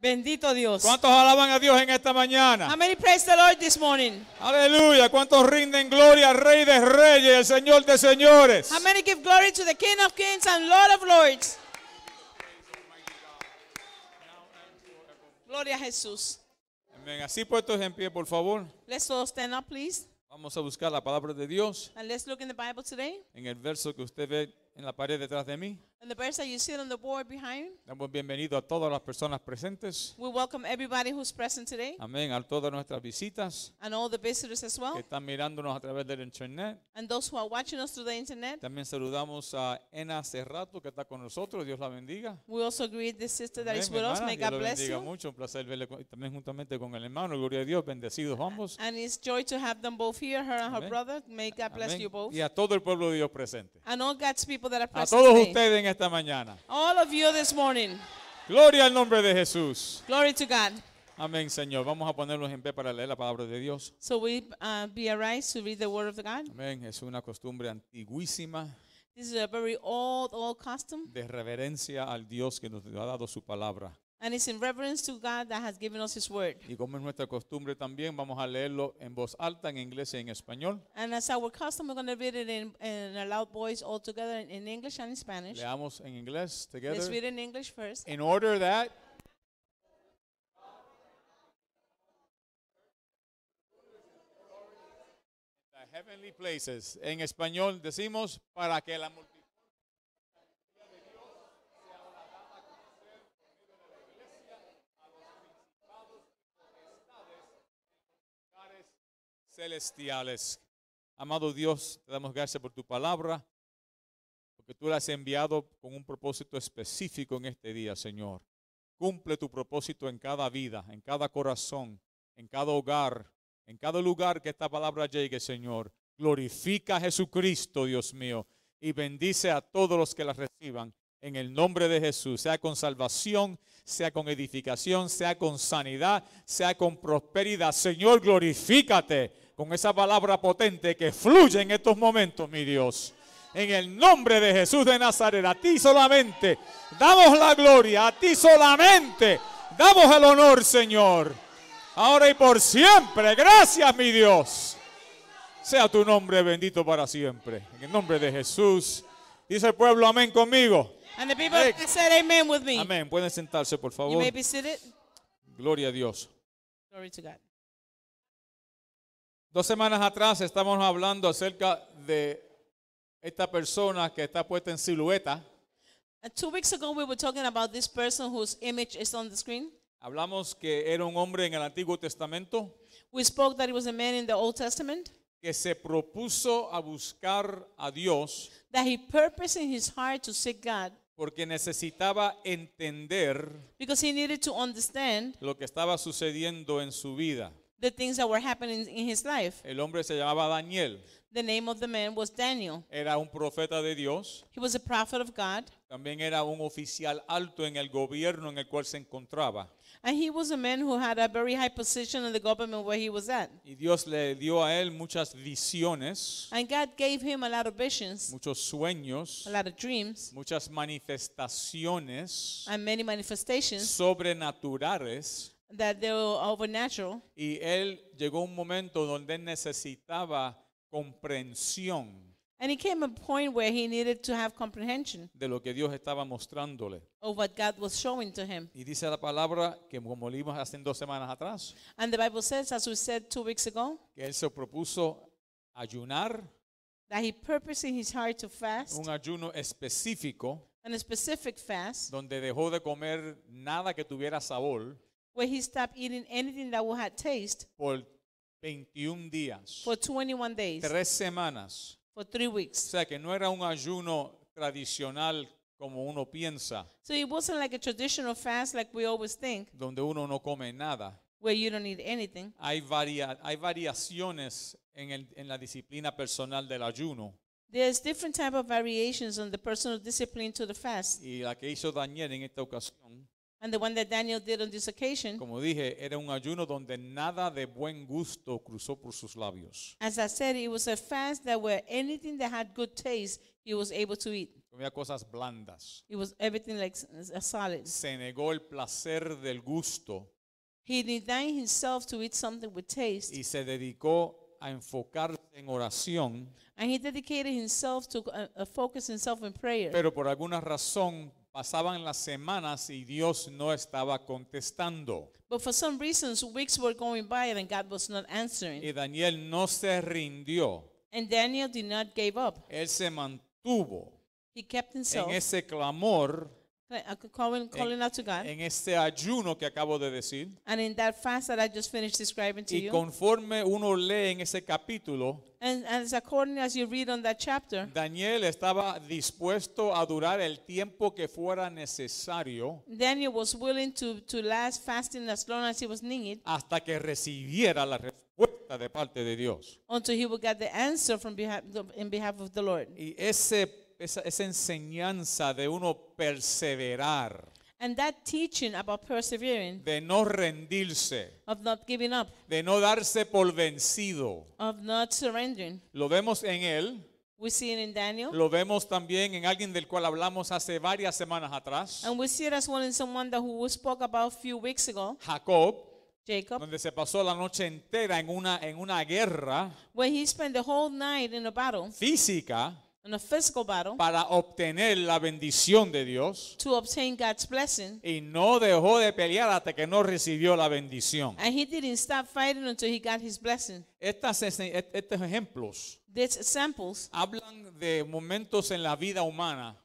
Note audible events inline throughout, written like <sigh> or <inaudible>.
Bendito Dios. ¿Cuántos alaban a Dios en esta mañana? morning? Aleluya. ¿Cuántos rinden gloria al Rey de Reyes, el Señor de Señores? Gloria a Jesús. Amén. Así puestos en pie, por favor. Let's please. Vamos a buscar la palabra de Dios. En el verso que usted ve en la pared detrás de mí. And the birds that you see on the board behind. Damos bienvenido a todas las personas presentes. We welcome everybody who's present today. Amén. A todas nuestras visitas. And all the visitors as well. Que están mirándonos a través del internet. And those who are watching us through the internet. También saludamos a Ena Cerrato que está con nosotros. Dios la bendiga. We also greet the sister Amén, that is with hermana, us. May God bless bendiga you. mucho. Un placer verle también juntamente con el hermano. Gloria a Dios. Bendecidos ambos. And it's joy to have them both here, her and her brother. May God bless Amén. you both. Y a todo el pueblo de Dios presente. And all God's people a todos ustedes en esta mañana. All of you this morning. Gloria al nombre de Jesús. Glory to God. Amén, Señor. Vamos a ponerlos en pie para leer la palabra de Dios. So we uh, be arise to read the word of God. Amén. Es una costumbre antiguísima This is a very old, old custom de reverencia al Dios que nos ha dado su palabra. And it's in reverence to God that has given us his word. Y como es nuestra costumbre también, vamos a leerlo en voz alta en inglés y en español. And as our custom, we're going to read it in, in a loud voice all together in English and in Spanish. Leamos en inglés together. Let's read in English first. In order that the heavenly places. En español decimos para que la multitud celestiales. Amado Dios, te damos gracias por tu palabra, porque tú la has enviado con un propósito específico en este día, Señor. Cumple tu propósito en cada vida, en cada corazón, en cada hogar, en cada lugar que esta palabra llegue, Señor. Glorifica a Jesucristo, Dios mío, y bendice a todos los que la reciban. En el nombre de Jesús, sea con salvación, sea con edificación, sea con sanidad, sea con prosperidad. Señor, glorifícate con esa palabra potente que fluye en estos momentos, mi Dios. En el nombre de Jesús de Nazaret, a ti solamente damos la gloria, a ti solamente damos el honor, Señor. Ahora y por siempre, gracias, mi Dios. Sea tu nombre bendito para siempre. En el nombre de Jesús. Dice el pueblo, amén conmigo. amen Amén. Pueden sentarse, por favor. Gloria a Dios. Dos semanas atrás estamos hablando acerca de esta persona que está puesta en silueta. And two weeks ago we were talking about this person whose image is on the screen. Hablamos que era un hombre en el Antiguo Testamento We spoke that he was a man in the Old Testament que se propuso a buscar a Dios that he purposed in his heart to seek God porque necesitaba entender because he needed to understand lo que estaba sucediendo en su vida the things that were happening in his life. El hombre se llamaba Daniel. The name of the man was Daniel. Era un profeta de Dios. He was a prophet of God. También era un oficial alto en el gobierno en el cual se encontraba. And he was a man who had a very high position in the government where he was at. Y Dios le dio a él muchas visiones. And God gave him a lot of visions. Muchos sueños. A lot of dreams. Muchas manifestaciones. And many manifestations. Sobrenaturales that they were overnatural. Y él llegó un momento donde él necesitaba comprensión And he came a point where he needed to have comprehension de lo que Dios estaba mostrándole. of what God was showing to him. Y dice la palabra que como leímos hace dos semanas atrás, And the Bible says, as we said two weeks ago, que él se propuso ayunar that he purposed in his heart to fast, un ayuno específico and a specific fast, donde dejó de comer nada que tuviera sabor where he stopped eating anything that would have taste for 21 días, for 21 days, tres semanas. for three weeks. O sea que no era un ayuno tradicional como uno piensa, So it wasn't like a traditional fast like we always think, donde uno no come nada. where you don't need anything. Hay, varia- hay variaciones en, el- en la disciplina personal del ayuno. There's different type of variations on the personal discipline to the fast. Y la que hizo Daniel en esta ocasión And the one that Daniel did on this occasion, Como dije, era un ayuno donde nada de buen gusto cruzó por sus labios. as I said, it was a fast that where anything that had good taste, he was able to eat. Comía cosas blandas. It was everything like a solid. Se negó el placer del gusto He denied himself to eat something with taste, y se dedicó a enfocarse en oración, and he dedicated himself to uh, uh, focus himself in prayer. pero por alguna razón Pasaban las semanas y Dios no estaba contestando. Y Daniel no se rindió. Él se mantuvo. en ese clamor en, este ayuno que acabo de decir. y conforme uno lee en ese capítulo, Daniel estaba dispuesto a durar el tiempo que fuera necesario. Daniel was willing to, last fasting as long as he was Hasta que recibiera la respuesta de parte de Dios. Until he would get the answer of the Lord. Y ese esa, esa enseñanza de uno perseverar. And that teaching about persevering, de no rendirse, of not giving up, de no darse por vencido, of not surrendering, lo vemos en él, we see it in Daniel, lo vemos también en alguien del cual hablamos hace varias semanas atrás, and we see it as well in someone that we spoke about a few weeks ago, Jacob, Jacob, donde se pasó la noche entera en una en una guerra, where he spent the whole night in a battle, física, para obtener la bendición de Dios. Y no dejó de pelear hasta que no recibió la bendición. estos ejemplos These hablan de momentos en la vida humana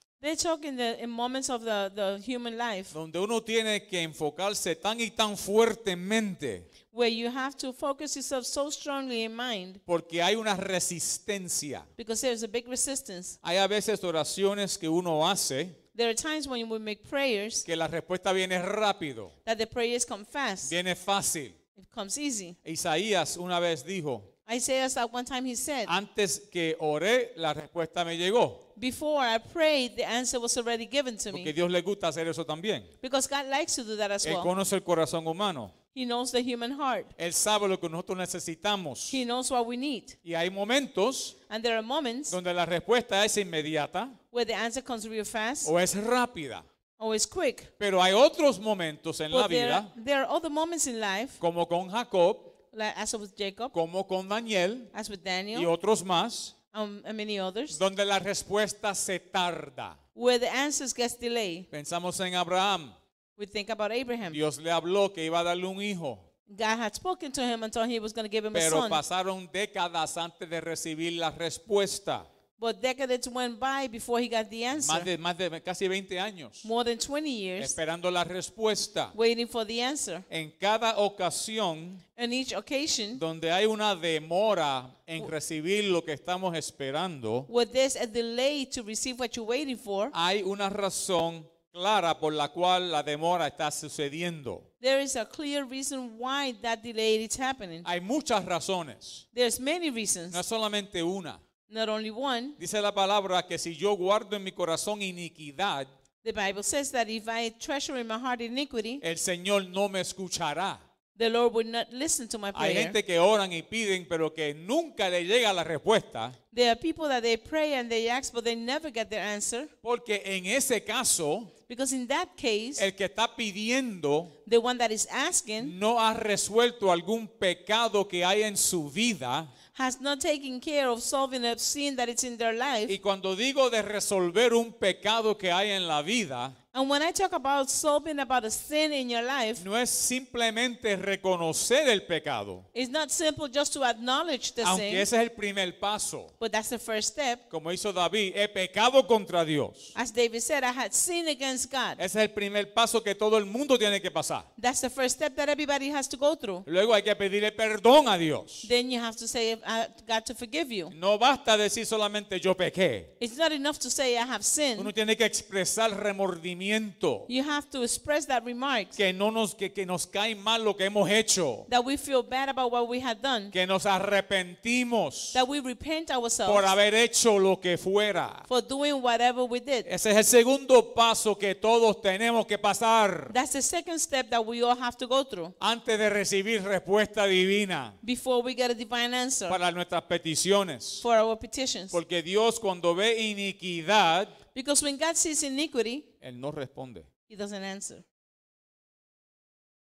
donde uno tiene que enfocarse tan y tan fuertemente where you have to focus yourself so strongly in mind. Porque hay una resistencia. Because there's a big resistance. Hay a veces oraciones que uno hace There are times when we make prayers que la respuesta viene rápido, that the prayers come fast. viene fácil. It comes easy. Isaías una vez dijo, Isaiah at one time he said, antes que oré la respuesta me llegó. Before I prayed, the answer was already given to me. Porque Dios le gusta hacer eso también. Because God likes to do that as Él well. conoce el corazón humano. He knows the human heart. Él sabe lo que nosotros necesitamos. He knows what we need. Y hay momentos And there are moments donde la respuesta es inmediata where the answer comes real fast o es rápida. or it's quick. Pero hay otros momentos en la there, vida, there are other moments in life, como con Jacob, like as with Jacob, como con Daniel as with y otros más, um, and many others, donde la respuesta se tarda. where the answers get delayed. Pensamos en Abraham. We think about Abraham. Dios le habló que iba a darle un hijo. God had spoken to him and him he was going to give him Pero a son. Pero pasaron décadas antes de recibir la respuesta. But decades went by before he got the answer. Más de, más de casi 20 años. More than 20 years. Esperando la respuesta. Waiting for the answer. En cada ocasión In each occasion, donde hay una demora en recibir lo que estamos esperando, with this a delay to receive what you're waiting for, hay una razón clara por la cual la demora está sucediendo. There is a clear reason why that delay is happening. Hay muchas razones. There's many reasons. No es solamente una. Not only one. Dice la palabra que si yo guardo en mi corazón iniquidad, the Bible says that if I treasure in my heart iniquity, el Señor no me escuchará. The Lord would not listen to my Hay gente que oran y piden, pero que nunca le llega la respuesta. There are people that they pray and they ask, but they never get their answer. Porque en ese caso, Because in that case, el que está pidiendo the one that is asking no ha resuelto algún pecado que hay en su vida. has not taken care of solving a sin that is in their life. Y cuando digo de resolver un pecado que hay en la vida, And when I talk about sobbing about a sin in your life, no es simplemente reconocer el pecado. It's not simple just to acknowledge the Aunque sin, ese es el primer paso. But that's the first step. Como hizo David, he pecado contra Dios. As David said, I had sinned against God. Ese es el primer paso que todo el mundo tiene que pasar. That's the first step that everybody has to go through. Luego hay que pedirle perdón a Dios. Then you have to say, I got to forgive you. No basta decir solamente yo pequé. It's not enough to say I have sinned. Uno tiene que expresar remordimiento arrepentimiento. You have to express that remark. Que no nos que, que nos cae mal lo que hemos hecho. That we feel bad about what we had done. Que nos arrepentimos. That we repent ourselves. Por haber hecho lo que fuera. For doing whatever we did. Ese es el segundo paso que todos tenemos que pasar. That's the second step that we all have to go through. Antes de recibir respuesta divina. Before we get a divine answer. Para nuestras peticiones. For our petitions. Porque Dios cuando ve iniquidad Because when God sees iniquity, él no responde. He doesn't answer.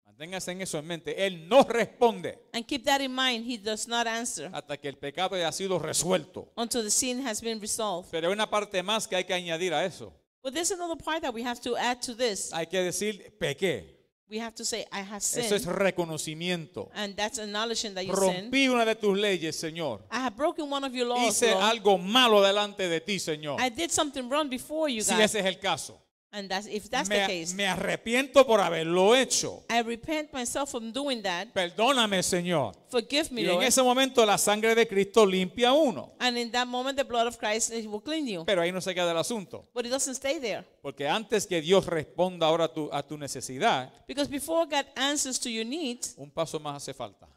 Manténgase en eso en mente. Él no responde. And keep that in mind. He does not answer. Hasta que el pecado haya sido resuelto. Until the sin has been resolved. Pero hay una parte más que hay que añadir a eso. But there's another part that we have to add to this. Hay que decir pequé. We have to say, I have Eso es reconocimiento. Rompí una de tus leyes, Señor. one of your laws, Hice algo malo delante de ti, Señor. I something wrong before you, Si ese es el caso. And if that's me, me arrepiento por haberlo hecho. Perdóname, Señor. y en ese momento la sangre de Cristo limpia uno. Pero ahí no se queda el asunto. Porque antes que Dios responda ahora a tu, a tu necesidad, un paso más hace falta.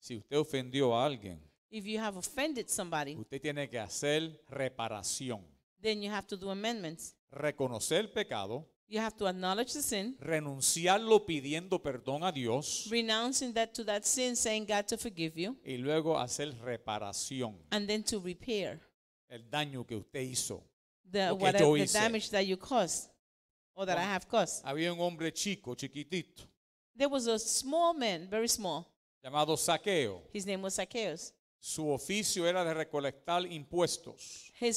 Si usted ofendió a alguien, usted tiene que hacer reparación. Then you have to do amendments. Reconocer el pecado. You have to acknowledge the sin. Renunciarlo pidiendo perdón a Dios. Renouncing that to that sin, saying God to forgive you. Y luego hacer reparación. And then to repair. El daño que usted hizo. The, lo que yo hice. the damage that you caused. Or that bueno, I have caused. Había un hombre chico, chiquitito. There was a small man, very small. Llamado Saqueo. His name was Saqueos. Su oficio era de recolectar impuestos. Um,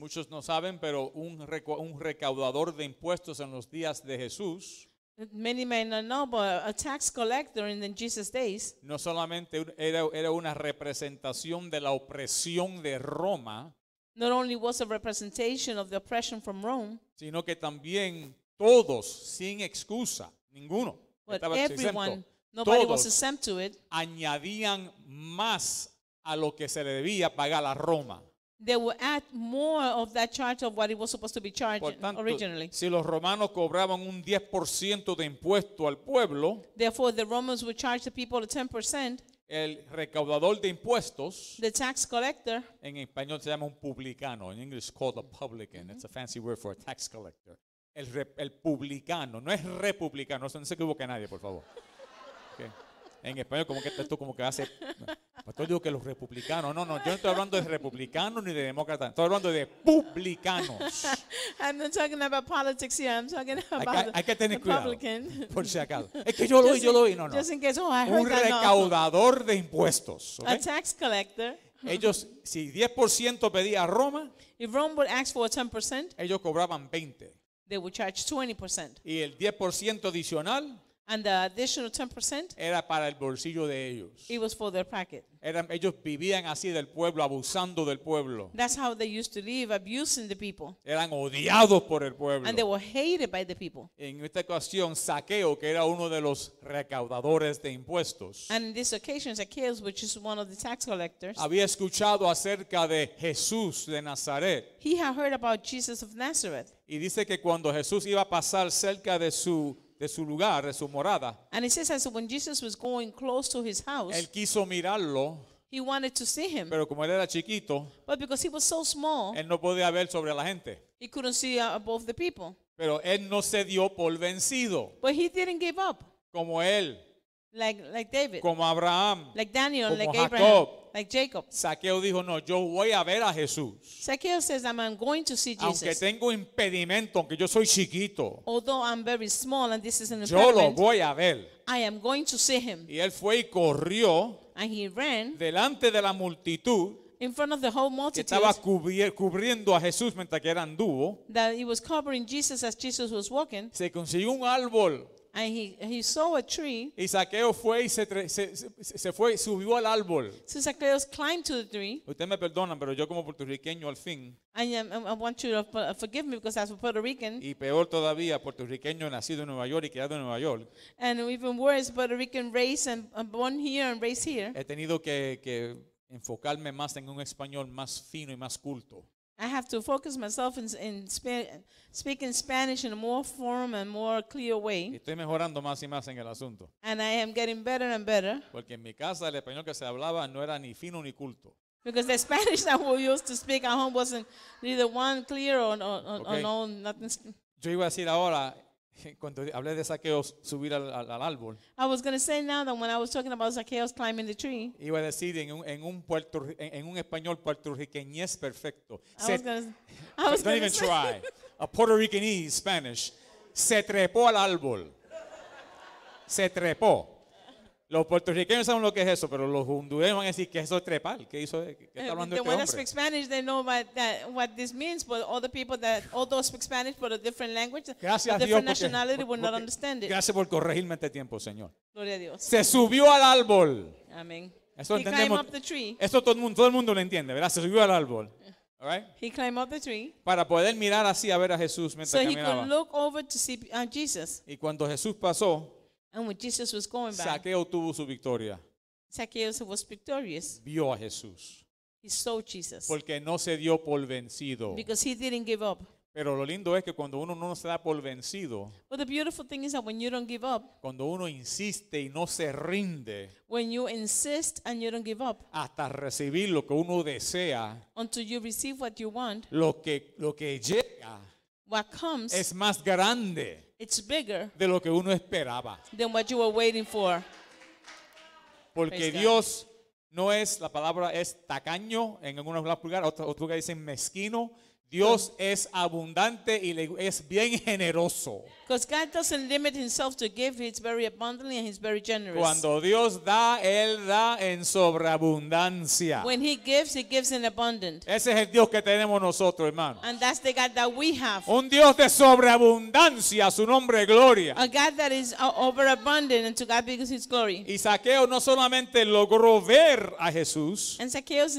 Muchos no saben, pero un, un recaudador de impuestos en los días de Jesús tax collector No solamente era, una representación de la opresión de Roma. Sino que también todos, sin excusa, ninguno. But everyone, Nobody was exempt to it. añadían más a lo que se le debía pagar a Roma. They would add more of that charge of what it was supposed to be charged Por tanto, originally. si los romanos cobraban un 10% de impuesto al pueblo, Therefore, the Romans would charge the people 10%. el recaudador de impuestos, The tax collector, en español se llama un publicano, in English called a publican, it's a fancy word for a tax collector. El, re- el publicano, no es republicano, no no se equivoque nadie, por favor en español como que esto como que hace... Pastor pues digo que los republicanos, no, no, yo no estoy hablando de republicanos ni de demócratas, estoy hablando de publicanos. <laughs> hay que, tener cuidado, por si acaso. Es que yo lo oí, yo lo oí, no, no. Oh, Un recaudador de impuestos. Okay? A tax collector. Ellos, si 10% pedía a Roma, Rome would ask for 10%, ellos cobraban 20. They would charge 20%. Y el 10% adicional, And the additional 10% era para el bolsillo de ellos. It was for their pocket. Eran, ellos vivían así del pueblo, abusando del pueblo. That's how they used to live, abusing the people. Eran odiados por el pueblo. And they were hated by the people. En esta ocasión, Saqueo, que era uno de los recaudadores de impuestos, And in this occasion, Zacchaeus, which is one of the tax collectors, había escuchado acerca de Jesús de Nazaret. He had heard about Jesus of Nazareth. Y dice que cuando Jesús iba a pasar cerca de su de su lugar, de su morada. And it says that when Jesus was going close to his house, Él quiso mirarlo, he wanted to see him. pero como él era chiquito, But because he was so small, él no podía ver sobre la gente. he couldn't see uh, above the people. Pero él no se dio por vencido. But he didn't give up. Como él Like, like David. Como Abraham. Like Daniel, como like Jacob. Abraham, like Jacob. Saqueo dijo, no, yo voy a ver a Jesús. Saqueo says, I'm going to see Jesus. Aunque tengo impedimento, aunque yo soy chiquito. Although I'm very small and this is an Yo lo voy a ver. I am going to see him. Y él fue y corrió. And he ran. Delante de la multitud. In front of the whole multitude, que estaba cubriendo a Jesús mientras que él anduvo. That he was covering Jesus as Jesus was walking. Se consiguió un árbol And he, he saw a tree. Y Saqueo fue y se, se, se, fue, subió al árbol. So Zacchaeus climbed to the tree. Usted me perdona, pero yo como puertorriqueño al fin. I am I want you to uh, forgive me because as a Puerto Rican. Y peor todavía, puertorriqueño nacido en Nueva York y criado en Nueva York. And even worse, Puerto Rican raised and born here and raised here. He tenido que, que enfocarme más en un español más fino y más culto. I have to focus myself in, in speaking Spanish in a more form and more clear way. estoy mejorando más y más en el asunto. And I am getting better and better. Because the <laughs> Spanish that we used to speak at home wasn't either one clear or, or, no, nothing. Yo iba a ahora, <laughs> Cuando hablé de saqueos, subir al, al, árbol. I was going to say now that when I was talking about saqueos climbing the tree. Iba a decir en un, en un, puerto, en, un español es perfecto. I Se, was gonna, I was don't even try. <laughs> A Puerto Ricanese Spanish. Se trepó al árbol. Se trepó. Los puertorriqueños saben lo que es eso, pero los hondureños van a decir que eso es trepar. ¿Qué hizo? ¿Qué está eh, hablando este hombre? speak Spanish, they know what, that, what this means, but all the people that all those speak Spanish but a different language, gracias a different Dios nationality porque, would not understand it. Gracias por corregirme este tiempo, Señor. Gloria a Dios. Se subió al árbol. Amén. Eso He entendemos. Up the tree. Eso todo el mundo, todo el mundo lo entiende, ¿verdad? Se subió al árbol. All right? He climbed up the tree. Para poder mirar así a ver a Jesús mientras so caminaba. He could look over to see, uh, Jesus. Y cuando Jesús pasó, And when Jesus was going by, Saqueo tuvo su victoria. Saqueo was victorious. Vio a Jesús. He saw Jesus. Porque no se dio por vencido. Because he didn't give up. Pero lo lindo es que cuando uno no se da por vencido, the beautiful thing is that when you don't give up, cuando uno insiste y no se rinde, when you insist and you don't give up, hasta recibir lo que uno desea, until you receive what you want, lo que, lo que llega what comes, es más grande bigger de lo que uno esperaba. what you were waiting for. Porque Dios no es, la palabra es tacaño, en algunos lugares, otros lugares dicen mezquino. Dios es abundante y es bien generoso. Cuando Dios da, él da en sobreabundancia. When he gives, he gives in abundant. Ese es el Dios que tenemos nosotros, hermano. And that's the God that we have. Un Dios de sobreabundancia, su nombre gloria. A God that is uh, overabundant and to God glory. Y Saqueo no solamente logró ver a Jesús, and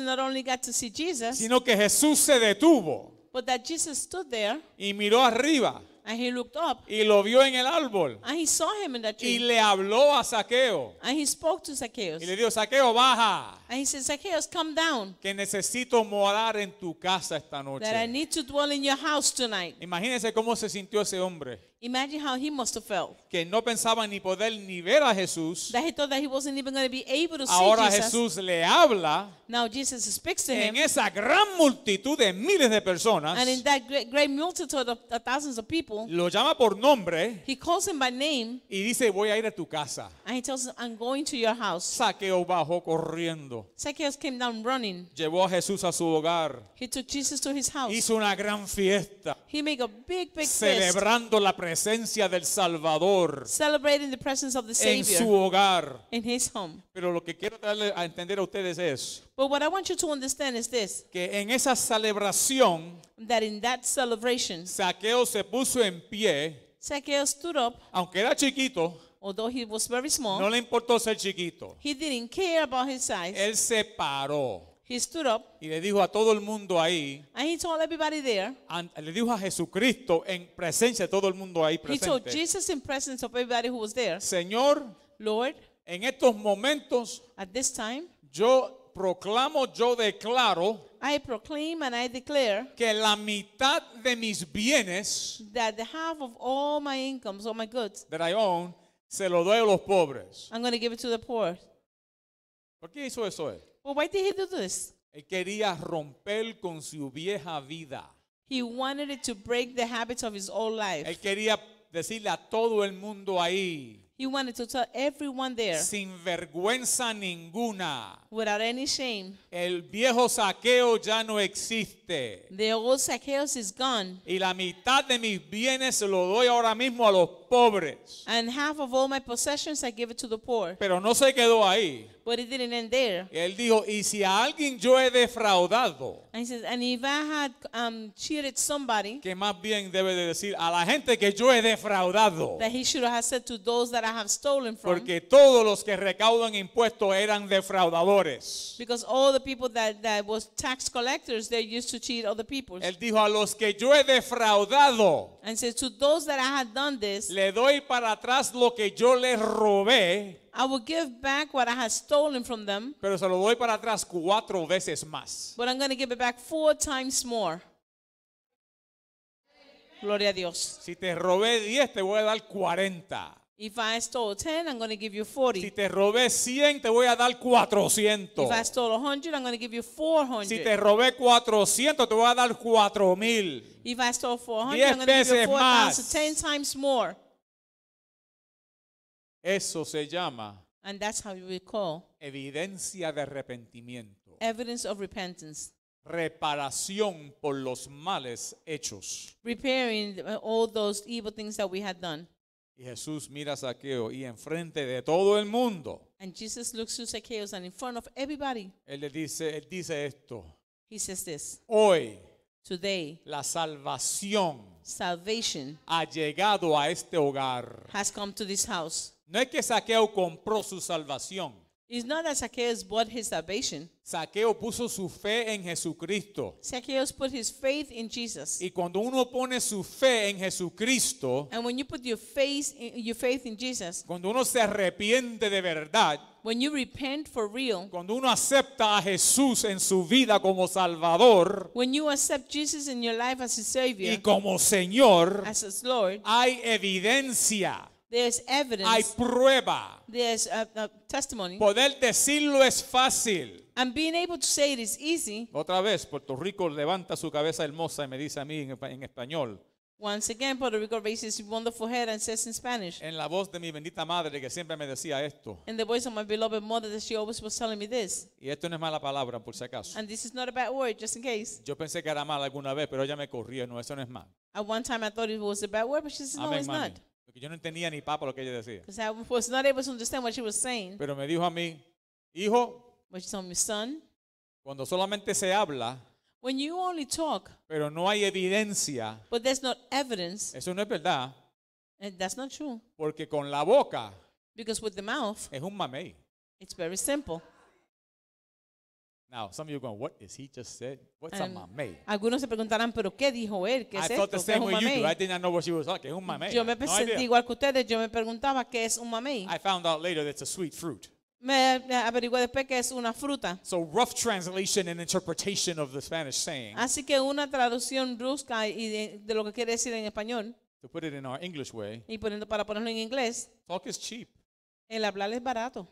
not only got to see Jesus, sino que Jesús se detuvo. But that Jesus stood there y miró arriba y lo vio en el árbol. Y le habló a Saqueo. Y le dijo, Saqueo, baja. Que necesito morar en tu casa esta noche. Imagínense cómo se sintió ese hombre. Imagine how he must have felt. Que no pensaba ni poder ni ver a Jesús. That he thought that he wasn't even going to be able to Ahora see Jesus. Jesús le habla. Now Jesus speaks to en him. esa gran multitud de miles de personas. And in that great, great multitude of, of thousands of people. Lo llama por nombre. He calls him by name. Y dice, voy a ir a tu casa. And he tells him, I'm going to your house. Saqueo bajó corriendo. Zacchaeus came down running. Llevó a Jesús a su hogar. He took Jesus to his house. Hizo una gran fiesta. He made a big, big Celebrando la presencia presencia del Salvador en su hogar. Pero lo que quiero darle a entender a ustedes es que en esa celebración Saqueo se puso en pie, aunque era chiquito, no le importó ser chiquito. Él se paró. He stood up. Y le dijo a todo el mundo ahí. And he told everybody there. le dijo a Jesucristo en presencia de todo el mundo ahí presente. He told Jesus in presence of everybody who was there. Señor, Lord, en estos momentos, at this time, yo proclamo, yo declaro. I proclaim and I declare que la mitad de mis bienes that the half of all my incomes, all my goods that I own, se lo doy a los pobres. I'm going to give it to the poor. ¿Por qué hizo eso él? Well, why did he do this? Él quería romper con su vieja vida. He wanted it to break the habits of his old life. Él quería decirle a todo el mundo ahí. He wanted to tell everyone there. Sin vergüenza ninguna. Without any shame. El viejo saqueo ya no existe. The old saqueos is gone. Y la mitad de mis bienes se lo doy ahora mismo a los pobres. And half of all my possessions I give it to the poor. Pero no se quedó ahí. But it didn't end there. Él dijo, y si a alguien yo he defraudado, que más bien debe de decir a la gente que yo he defraudado, porque todos los que recaudan impuestos eran defraudadores. because Él dijo, a los que yo he defraudado, le doy para atrás lo que yo le robé I will give back what I have stolen from them. Pero se lo doy para atrás cuatro veces más. But I'm going to give it back four times more. Gloria a Dios. Si te robé 10, te voy a dar 40. If I stole 10, I'm going to give you 40. Si te robé 100, te voy a dar 400. If I stole 100, I'm going to give you 400. Si te robé 400, te voy a dar 4000. If I stole 400, I'm going to give you 4000, 10 times more. Eso se llama And that's how we call evidencia de arrepentimiento. evidence of repentance, Reparación por los males hechos. repairing all those evil things that we had done. Y Jesús mira a Saqueo y enfrente de todo el mundo, And Jesus looks to Zacchaeus and in front of everybody, él le dice, él dice esto. he says this Hoy Today, la salvación salvation ha llegado a este hogar. has come to this house. No es que Saqueo compró su salvación. It's not that Zacchaeus bought his salvation. Saqueo puso su fe en Jesucristo. Zacchaeus put his faith in Jesus. Y cuando uno pone su fe en Jesucristo, And when you put your faith in, your faith in Jesus, cuando uno se arrepiente de verdad, when you repent for real, cuando uno acepta a Jesús en su vida como Salvador, when you accept Jesus in your life as a savior, y como Señor, as Lord, hay evidencia. There's evidence. Hay prueba. There's a, a testimony. Poder decirlo es fácil. And being able to say it is easy. Otra vez, Puerto Rico levanta su cabeza hermosa y me dice a mí en, en español. Once again, Puerto Rico raises his wonderful head and says in Spanish. En la voz de mi bendita madre que siempre me decía esto. In the voice of my beloved mother that she always was telling me this. Y esto no es mala palabra por si acaso. And this is not a bad word, just in case. Yo pensé que era mal alguna vez, pero ella me corrió. No, eso no es mal. At one time I thought it was a bad word, but she says no, Amen, it's mami. not. Porque yo no entendía ni papa lo que ella decía. Because I was not able to understand what she was saying. Pero me dijo a mí, hijo, But she told me, son, cuando solamente se habla, when you only talk, pero no hay evidencia, but there's not evidence, eso no es verdad. and eh, that's not true. Porque con la boca Because with the mouth, es un mamey. it's very simple. Now, some of you going, what is he just said? What's a eh, Algunos se preguntarán, pero ¿qué dijo él? es know what was talking. Un Yo me sentí igual que ustedes. Yo me preguntaba qué es un mamey I found out later that it's a sweet fruit. Me después que es una fruta. So rough translation and interpretation of the Spanish saying. Así que una traducción brusca y de, lo que quiere decir en español. To put it in our English way. Y poniendo, para ponerlo en inglés. Talk is cheap. El hablar es barato.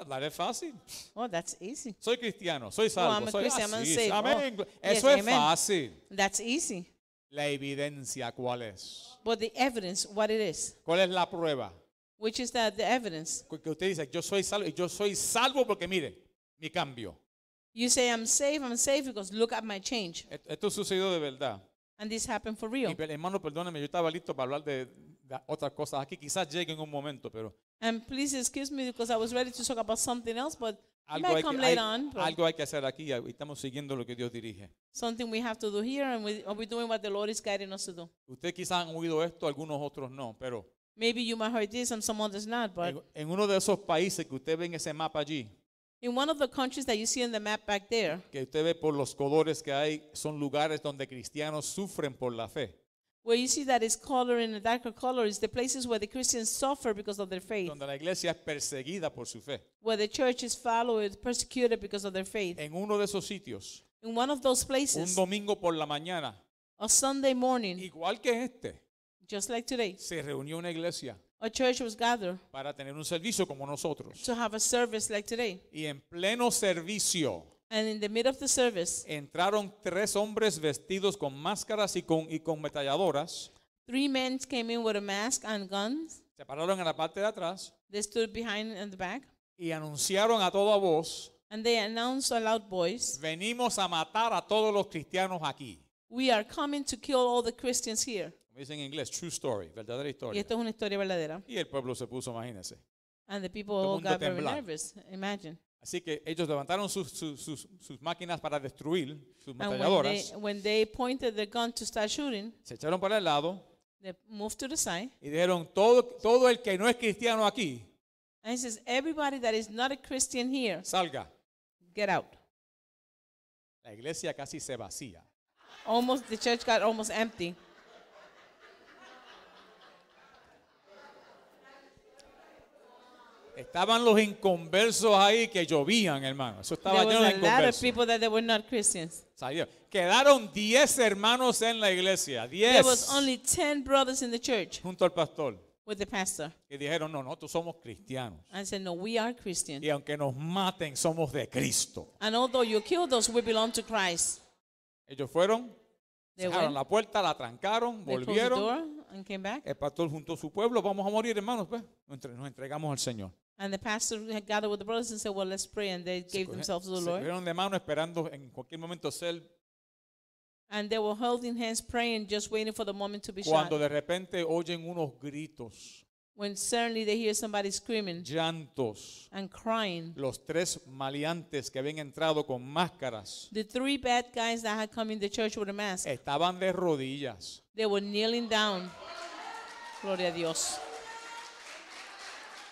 Hablar es fácil. Oh, that's easy. Soy cristiano, soy oh, salvo, I'm a soy Christian, I'm Amén. Oh, Eso yes, es amen. fácil. That's easy. La evidencia cuál es? But the evidence, what it is. ¿Cuál es la prueba? Which is that the evidence. Que usted dice, yo soy salvo, yo soy salvo porque mire, mi cambio. You say I'm saved, I'm saved because look at my change. Esto, sucedió de verdad. And this happened for real. Y, hermano, perdóneme, yo estaba listo para hablar de otras cosas aquí. Quizás llegue en un momento, pero. And please excuse me because I was ready to talk about something else, but algo might hay, come que, later hay, on. but algo hay que hacer aquí y estamos siguiendo lo que Dios dirige. something we have to do here, and we, we're doing what the Lord is guiding us to do. Ustedes quizás han oído esto, algunos otros no, pero Maybe you might have heard this and some others not, but en, en uno de esos países que usted ve en ese mapa allí, in one of the countries that you see in the map back there, que usted ve por los colores que hay, son lugares donde cristianos sufren por la fe. Where you see that it's color in a darker color is the places where the Christians suffer because of their faith. donde la iglesia es perseguida por su fe. Where the church is followed, persecuted because of their faith. En uno de esos sitios, In one of those places. un domingo por la mañana, a Sunday morning, igual que este, just like today, se reunió una iglesia a church was gathered para tener un servicio como nosotros. to have a service like today. Y en pleno servicio, And in the middle of the service, entraron tres hombres vestidos con máscaras y con, y con metalladoras. Three men came in with a mask and guns. Se pararon en la parte de atrás. They stood behind in the back. Y anunciaron a toda voz. And they announced a loud voice. Venimos a matar a todos los cristianos aquí. We are coming to kill all the Christians here. Como dicen en inglés, true story, verdadera historia. Y esto es una historia verdadera. Y el pueblo se puso, imagínense. And the people all got very nervous. Imagine. Así que ellos levantaron sus, sus, sus, sus máquinas para destruir, sus matalladoras. When they pointed the gun to start shooting, se echaron para el lado they moved to the side. y dijeron, todo, todo el que no es cristiano aquí, And he says, everybody that is not a Christian here, salga. Get out. La iglesia casi se vacía. Almost, the church got almost empty. Estaban los inconversos ahí que llovían, hermano. Eso estaba lleno de inconversos. Quedaron 10 hermanos en la iglesia. 10. Junto al pastor. With the pastor. Y dijeron, no, nosotros somos cristianos. And said, no, we are Y aunque nos maten, somos de Cristo. And although you killed us, we belong to Christ. Ellos fueron, cerraron la puerta, la trancaron, volvieron. The El pastor juntó su pueblo, vamos a morir, hermanos, pues. Nos entregamos al Señor. And the pastor had gathered with the brothers and said, "Well, let's pray." And they gave themselves to the Se Lord. cogieron de mano esperando en cualquier momento ser And they were holding hands, praying, just waiting for the moment to be shot. cuando de repente oyen unos gritos, When suddenly they hear somebody screaming llantos. and crying. Los tres maleantes que habían entrado con máscaras The three bad guys that had come in the church with a mask, estaban de rodillas. they were kneeling down. Gloria a Dios.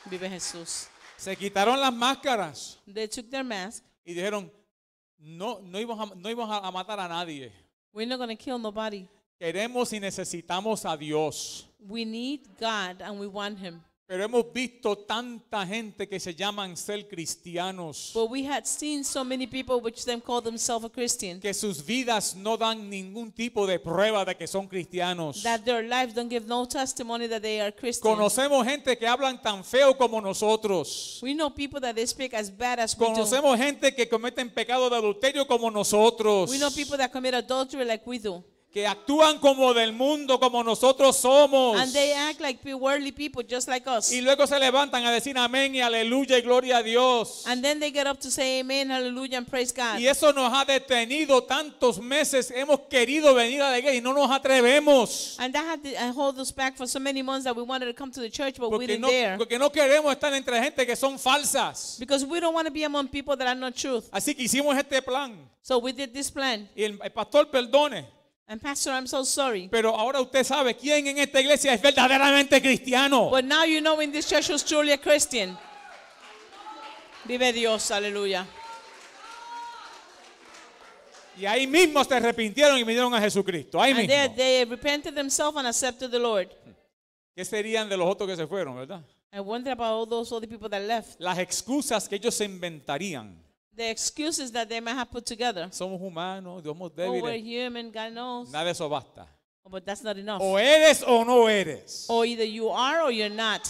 Vive Jesús. Se quitaron las máscaras. They took their mask. Y dijeron, no, no íbamos a, no íbamos a matar a nadie. We're not going to kill nobody. Queremos y necesitamos a Dios. We need God and we want him. Pero hemos visto tanta gente que se llaman ser cristianos. we seen so many people which call themselves Que sus vidas no dan ningún tipo de prueba de que son cristianos. their lives don't give no testimony that they are Conocemos gente que hablan tan feo como nosotros. We know people that they speak as bad as Conocemos we do. gente que cometen pecado de adulterio como nosotros. We know people that commit adultery like we do que actúan como del mundo, como nosotros somos. And they act like worldly people, just like us. Y luego se levantan a decir amén y aleluya y gloria a Dios. And then they get up to say amen, hallelujah and praise God. Y eso nos ha detenido tantos meses. Hemos querido venir a la iglesia y no nos atrevemos. And that had held uh, hold us back for so many months that we wanted to come to the church, but porque we didn't no, dare. Porque no queremos estar entre gente que son falsas. Because we don't want to be among people that are not truth. Así que hicimos este plan. So we did this plan. Y el, el pastor perdone. Pero ahora usted sabe quién en esta iglesia es verdaderamente cristiano. But now you know in this church who's truly a Christian. Vive Dios, aleluya. Y ahí mismo se arrepintieron y vinieron a Jesucristo. Ahí mismo. ¿Qué serían de los otros que se fueron, verdad? that left. Las excusas que ellos se inventarían the excuses that they might have put together. Somos humanos, somos débiles. Oh, we're human, God knows. Nada de eso basta. Oh, but that's not enough. O eres o no eres. Or either you are or you're not.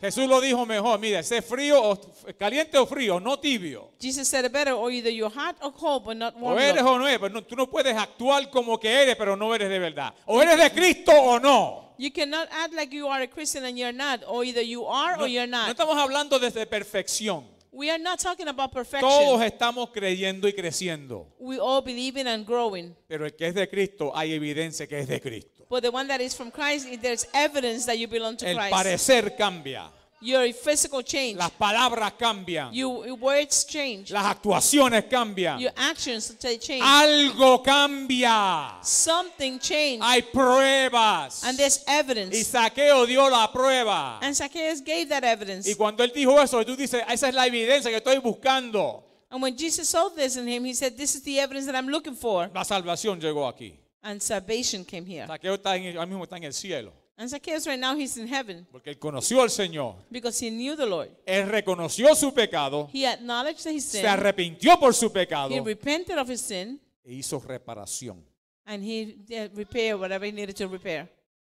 Jesús lo dijo mejor, mira, sé frío o caliente o frío, no tibio. Jesus said it better, or either you're hot or cold, but not warm. O eres o no eres, pero no, tú no puedes actuar como que eres, pero no eres de verdad. O eres de Cristo o no. You cannot act like you are a Christian and you're not, or either you are no, or you're not. No estamos hablando desde perfección. We are not talking about perfection. Todos estamos creyendo y creciendo. We all believing and growing. Pero el que es de Cristo, hay evidencia que es de Cristo. But the one that is from Christ, there's evidence that you belong to el Christ. parecer cambia. Your physical change. Las palabras cambian. Your, words change. Las actuaciones cambian. Your actions change. Algo cambia. Something changed. Hay pruebas. And there's evidence. Y Saqueo dio la prueba. And Zacchaeus gave that evidence. Y cuando él dijo eso, tú dices, esa es la evidencia que estoy buscando. And when Jesus saw this in him, he said, "This is the evidence that I'm looking for." La salvación llegó aquí. And salvation came here. Saqueo está en, ahora mismo está en el cielo. And Zacchaeus right now he's in heaven. Porque él conoció al Señor. Because he knew the Lord. Él reconoció su pecado. He acknowledged his sin. Se arrepintió por su pecado. He repented of his sin. E hizo reparación. And he repaired whatever he needed to repair.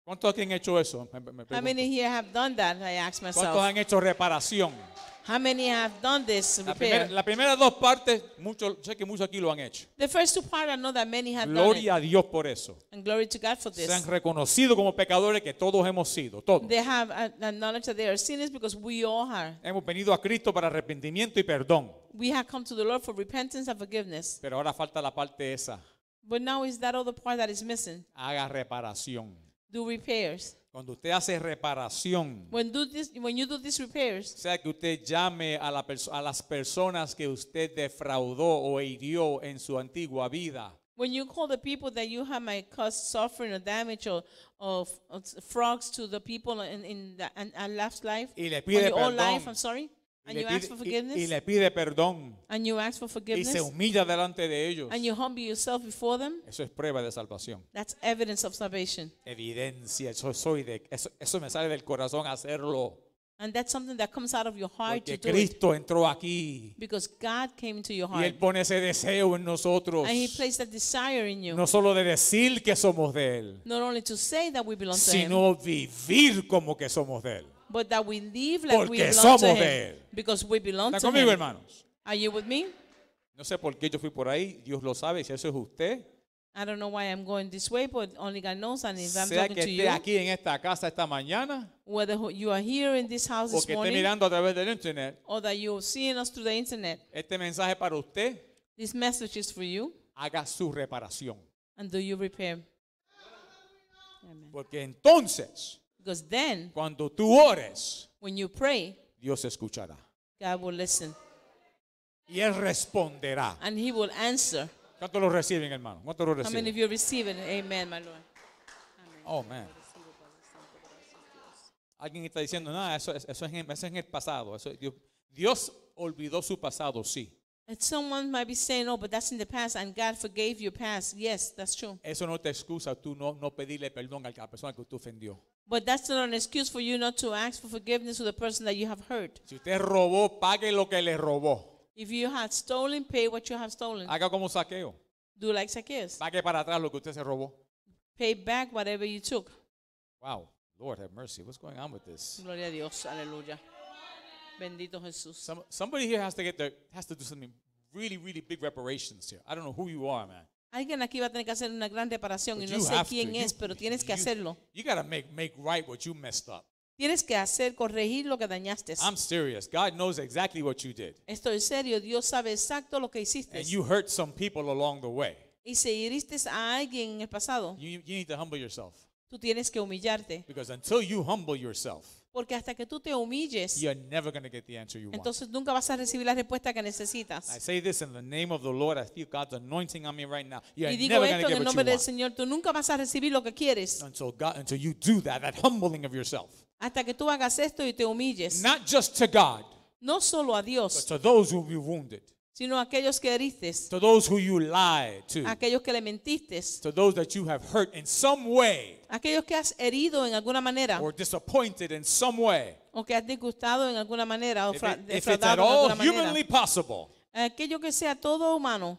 ¿Cuántos aquí han hecho eso? Me, me How many here have done that? I ask myself. ¿Cuántos han hecho reparación? How many have done this la primera, la primera dos partes, mucho sé que muchos aquí lo han hecho. The first two part, I know that many have Gloria done a Dios por eso. And glory to God for this. Se han reconocido como pecadores que todos hemos sido, todos. They have acknowledged uh, that they are sinners because we all are. Hemos venido a Cristo para arrepentimiento y perdón. We have come to the Lord for repentance and forgiveness. Pero ahora falta la parte esa. But now is that other part that is missing. Haga reparación. Do repairs. Cuando usted hace reparación, When, sea que usted llame a, a las personas que usted defraudó o hirió en su antigua vida, when you call the people that you have suffering or damage or, to y le pide y le, pide, y, y le, pide, perdón. Y se humilla delante de ellos. And you humble yourself before Them, eso es prueba de salvación. That's evidence of salvation. Evidencia, eso soy de, eso, eso, me sale del corazón hacerlo. And that's something that comes out of your heart Porque to do Cristo it. entró aquí. Because God came into your heart. Y él pone ese deseo en nosotros. And he placed that desire in you. No solo de decir que somos de él. Not only to say that we belong to him. sino vivir como que somos de él. But that we live like Porque we belong somos to him, de Él. Because we belong ¿Está to conmigo, him. hermanos? Are you with me? No sé por qué yo fui por ahí. Dios lo sabe. Si eso es usted. I don't know why I'm going this way, but only God knows. And if I'm sea talking que to esté you, aquí en esta casa esta mañana whether you are here in this house this que esté morning, mirando a través del internet, or that you're seeing us through the internet, este mensaje para usted, this message is for you. haga su reparación. And do you repair? Amen. Porque entonces cuando tú ores, when you pray, Dios escuchará. God will listen. Y él responderá. And he will answer. ¿Cuántos lo reciben, hermano? ¿Cuánto lo reciben? How many of you Amen, my Lord. Amen. Oh, man. Alguien está diciendo, no, eso, eso, es, en, eso es en el pasado. Eso, Dios, Dios olvidó su pasado, sí. And someone might be saying, oh, but that's in the past, and God forgave your past. Yes, that's true. Eso no te excusa tú no, no pedirle perdón a la persona que tú ofendió. But that's not an excuse for you not to ask for forgiveness to the person that you have hurt. Si usted robó, pague lo que le robó. If you had stolen, pay what you have stolen. Haga como saqueo. Do like Zacchaeus. Pague para atrás lo que usted se robó. Pay back whatever you took. Wow, Lord have mercy. What's going on with this? Gloria a Dios. Aleluya. Bendito Jesús. Some, somebody here has to get their, has to do something really, really big reparations here. I don't know who you are, man. Alguien aquí va a tener que hacer una gran reparación y no sé quién es, pero tienes que hacerlo. Tienes que hacer corregir lo que dañaste. Estoy serio. Dios sabe exacto lo que hiciste. Y se hiriste a alguien en el pasado. Tú tienes que humillarte. until you porque hasta que tú te humilles, you're never going to get the answer you want. entonces nunca vas a recibir la respuesta que necesitas. I say this in the name of the Lord. I feel God's anointing on me right now. You're Y digo never going esto to en el nombre del Señor, tú nunca vas a recibir lo que quieres Until God, until you do that, that humbling of yourself, hasta que tú hagas esto y te humilles. not just to God, No solo a but Dios, to those who will be wounded sino aquellos que heriste, to those who you lied to, aquellos que le mentiste, to those that you have hurt in some way, aquellos que has herido en alguna manera, or disappointed in some o que has disgustado en alguna manera, o if, it, if humanly manera. possible, aquello que sea todo humano.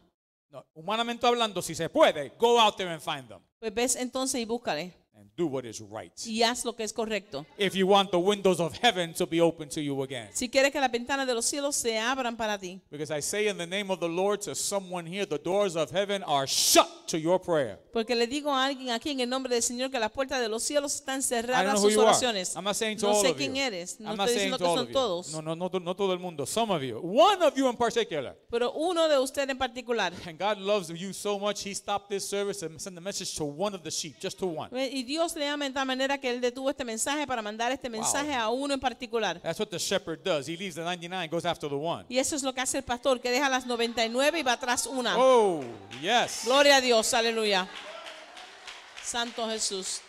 No, humanamente hablando, si se puede, go out there and find them. Pues ves entonces y búscale. Do what is right. Y haz lo que es correcto. If you want the windows of heaven to be open to you again. Si quieres que las ventanas de los cielos se abran para ti. Because I say in the name of the Lord to someone here, the doors of heaven are shut to your prayer. Porque le digo a alguien aquí en el nombre del Señor que las puertas de los cielos están cerradas a sus oraciones. I'm not saying to no all sé quién eres. No I'm estoy diciendo que son todos. No, no, no, no todo el mundo. Some of you. One of you in particular. Pero uno de ustedes en particular. And God loves you so much, He stopped this service and sent the message to one of the sheep, just to one. Y Dios le ama tal manera que él detuvo este mensaje para mandar este mensaje a uno en particular. That's what the shepherd does. He leaves the goes after the one. Y eso es lo que hace el pastor, que deja las 99 y va tras una. Oh, yes. Gloria a Dios, aleluya. Santo Jesús.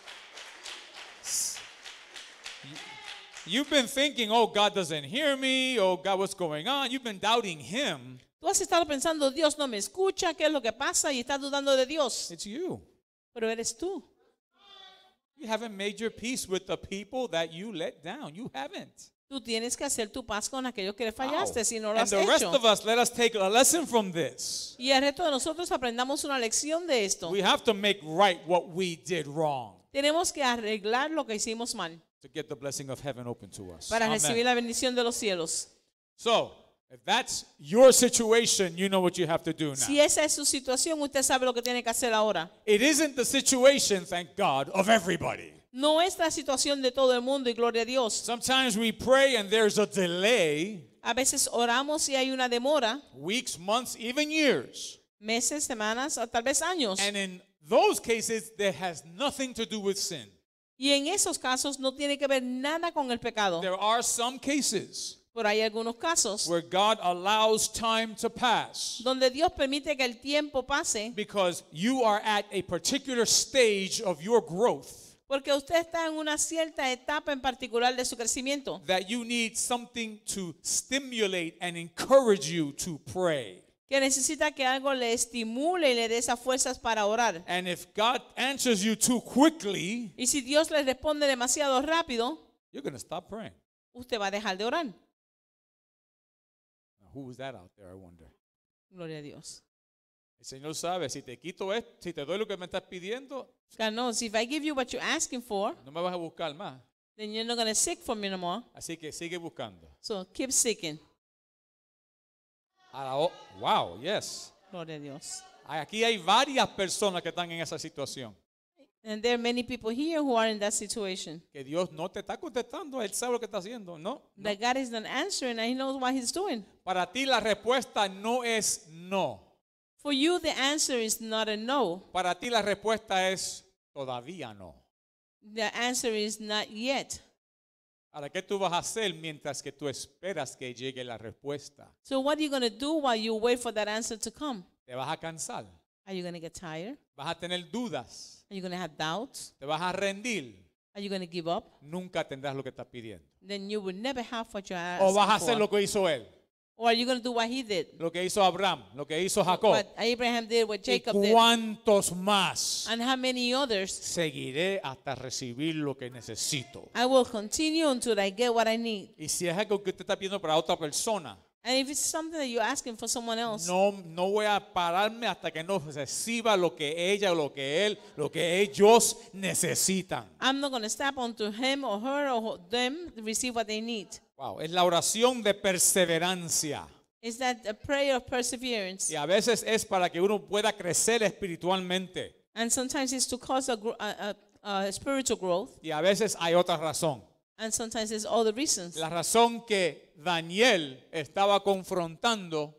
You've been thinking, oh, God doesn't hear me. Oh, God, what's going on? You've been doubting Him. Tú has estado pensando, Dios no me escucha, ¿qué es lo que pasa? Y estás dudando de Dios. It's you. Pero eres tú. You haven't made your peace with the people that you let down. You haven't. Tú tienes que hacer tu paz con aquellos que le fallaste si no lo has hecho. of Us, let us take a lesson from this. Y el resto de nosotros aprendamos una lección de esto. We have to make right what we did wrong. Tenemos que arreglar lo que hicimos mal. To get the blessing of heaven open to us. Para Amen. recibir la bendición de los cielos. So, if that's your situation, you know what you have to do now. Si esa es su situación, usted sabe lo que tiene que hacer ahora. It isn't the situation, thank God, of everybody. No es la situación de todo el mundo y gloria a Dios. Sometimes we pray and there's a delay. A veces oramos y hay una demora. Weeks, months, even years. Meses, semanas, o tal vez años. And in those cases there has nothing to do with sin. Y en esos casos no tiene que ver nada con el pecado. There are some cases Pero hay algunos casos donde Dios permite que el tiempo pase porque usted está en una cierta etapa en particular de su crecimiento que necesita que algo le estimule y le dé esas fuerzas para orar. y si Dios le responde demasiado rápido, usted va a dejar de orar. Who was that out there, I wonder? Gloria a Dios. El Señor sabe, si te quito esto, si te doy lo que me estás pidiendo, God knows if I give you what you're asking for, no me vas a buscar más. then you're not going seek for me no more. Así que sigue buscando. So keep seeking. wow, yes. Gloria a Dios. Aquí hay varias personas que están en esa situación. And there are many people here who are in that situation. Que Dios no te está contestando, él sabe lo que está haciendo, ¿no? That God is not answering and he knows what he's doing. Para ti la respuesta no es no. For you the answer is not a no. Para ti la respuesta es todavía no. The answer is not yet. Ahora, ¿qué tú vas a hacer mientras que tú esperas que llegue la respuesta? So what are you going to do while you wait for that answer to come? ¿Te vas a cansar? Are you going to get tired? Vas a tener dudas. Are you going to have doubts? Te vas a rendir. Are you going to give up? Nunca tendrás lo que estás pidiendo. Then you will never have what you asked O vas a hacer for. lo que hizo él. Or are you going to do what he did? Lo que hizo Abraham, lo que hizo Jacob. What Abraham did, what Jacob ¿Y cuántos más? And how many others? Seguiré hasta recibir lo que necesito. I will continue until I get what I need. Y si es algo que usted está pidiendo para otra persona, And if it's something that you're asking for someone else, No, no voy a pararme hasta que no reciba lo que ella lo que él, lo que ellos necesitan. I'm not going to step onto him or her or them to receive what they need. Wow, es la oración de perseverancia. Is that a prayer of perseverance? Y a veces es para que uno pueda crecer espiritualmente. And sometimes it's to cause a, a spiritual growth. Y a veces hay otra razón. And sometimes it's all the reasons. La razón que Daniel estaba confrontando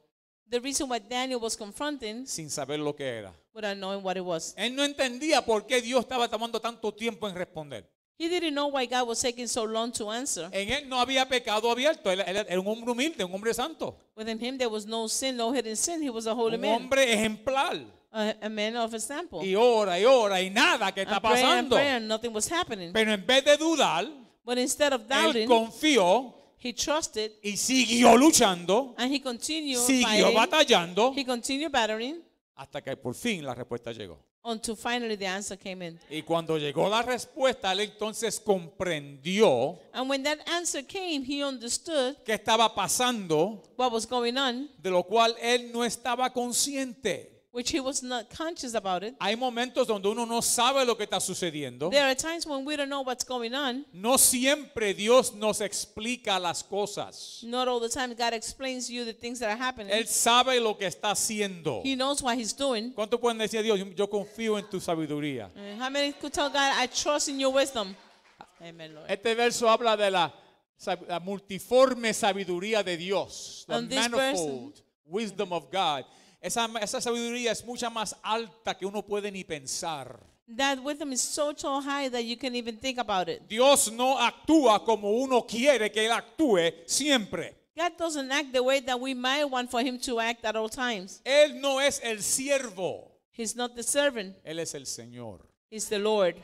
The reason why Daniel was confronting sin saber lo que era. Without knowing what it was. Él no entendía por qué Dios estaba tomando tanto tiempo en responder. He didn't know why God was taking so long to answer. En él no había pecado abierto. Él, él era un hombre humilde, un hombre santo. Within him there was no sin, no hidden sin. He was a holy un man. Un hombre ejemplar. A, a man of example. Y ora y ora y nada que and está pasando. Prayer, and prayer, nothing was happening. Pero en vez de dudar, But instead of doubting, él confió he y siguió luchando, siguió batallando, he hasta que por fin la respuesta llegó. Y cuando llegó la respuesta, él entonces comprendió And understood qué estaba pasando, de lo cual él no estaba consciente. Which he was not conscious about it. Hay momentos donde uno no sabe lo que está sucediendo. There are times when we don't know what's going on. No siempre Dios nos explica las cosas. Not all the time God explains you the things that are happening. Él sabe lo que está haciendo. He knows what he's doing. ¿Cuánto pueden decir a Dios, yo confío en tu sabiduría? Uh, how many could tell God, I trust in your wisdom? Amen, Lord. Este verso habla de la, la multiforme sabiduría de Dios, the manifold wisdom of God. Esa, esa sabiduría es mucha más alta que uno puede ni pensar. That wisdom is so, tall high that you can't even think about it. Dios no actúa como uno quiere que él actúe siempre. God doesn't act the way that we might want for him to act at all times. Él no es el siervo. He's not the servant. Él es el Señor. He's the Lord.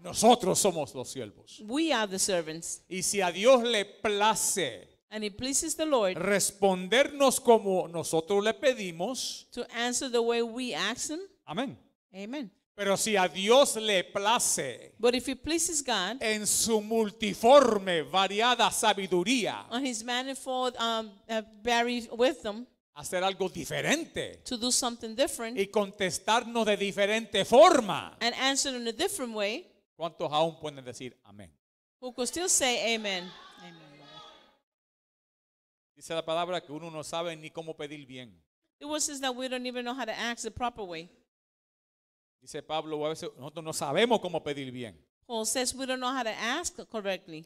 Nosotros somos los siervos. We are the servants. Y si a Dios le place And it pleases the Lord respondernos como nosotros le pedimos. to answer the way we ask Him. Amen. Amen. Pero si a Dios le place But if it pleases God, en su multiforme, variada sabiduría on His manifold um, uh, varied wisdom, hacer algo diferente to do something different y contestarnos de diferente forma, and answer in a different way, ¿cuántos aún pueden decir amén? who could still say Amen? Dice la palabra que uno no sabe ni cómo pedir bien. Dice Pablo, a veces nosotros no sabemos cómo pedir bien.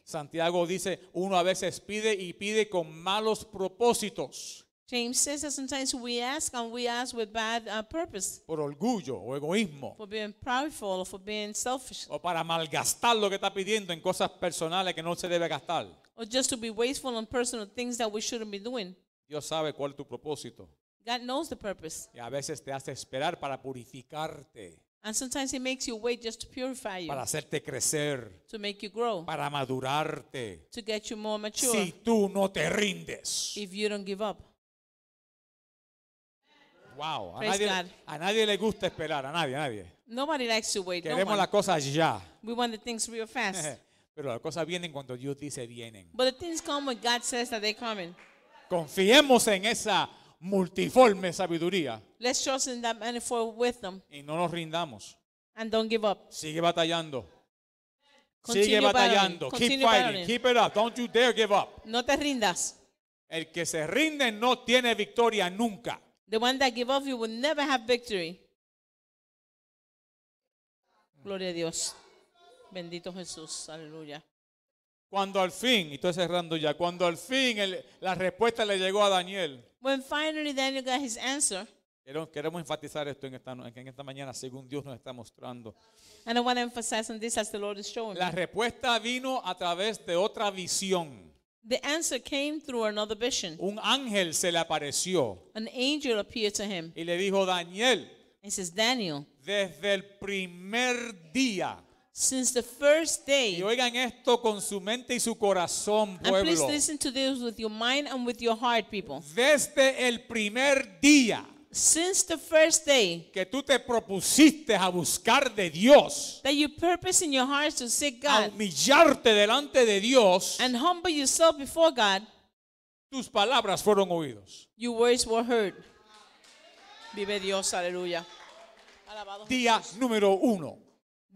Santiago dice, uno a veces pide y pide con malos propósitos. James Por orgullo o egoísmo. selfish. O para malgastar lo que está pidiendo en cosas personales que no se debe gastar. or just to be wasteful on personal things that we shouldn't be doing. Dios sabe cuál es tu propósito. God knows the purpose. Y a veces te hace esperar para purificarte. And sometimes he makes you wait just to purify you. Para hacerte crecer. To make you grow. Para madurarte. To get you more mature. Si tú no te rindes. If you don't give up. Wow, a nadie, a nadie, le gusta esperar, a nadie, a nadie. Nobody likes to wait. Queremos no las cosas ya. We want the things real fast. <laughs> Pero las cosas vienen cuando Dios dice vienen. But the things come when God says that they're coming. Confiemos en esa multiforme sabiduría. Let's trust in that manifold wisdom Y no nos rindamos. and don't give up. Sigue batallando. Sigue batallando. Keep fighting. Keep it up. Don't you dare give up. No te rindas. El que se rinde no tiene victoria nunca. The one that give up, you will never have victory. Gloria a Dios. Bendito Jesús, aleluya. Cuando al fin, y estoy cerrando ya, cuando al fin la respuesta le llegó a Daniel. When finally Daniel got his answer. Queremos, enfatizar esto en esta, en esta mañana, según Dios nos está mostrando. And I want to emphasize on this as the Lord is showing. La respuesta vino a través de otra visión. The answer came through another vision. Un ángel se le apareció. An angel appeared to him. Y le dijo Daniel. He says Daniel. Desde el primer día. Since the first day. Y oigan esto con su mente y su corazón, pueblo. And please listen to this with your mind and with your heart, people. Desde el primer día. Since the first day que tú te propusiste a buscar de Dios, that you purpose in your heart to seek God, humillarte delante de Dios, and humble yourself before God, tus palabras fueron oídos. Your words were heard. Vive Dios, aleluya. Alabado Día número uno.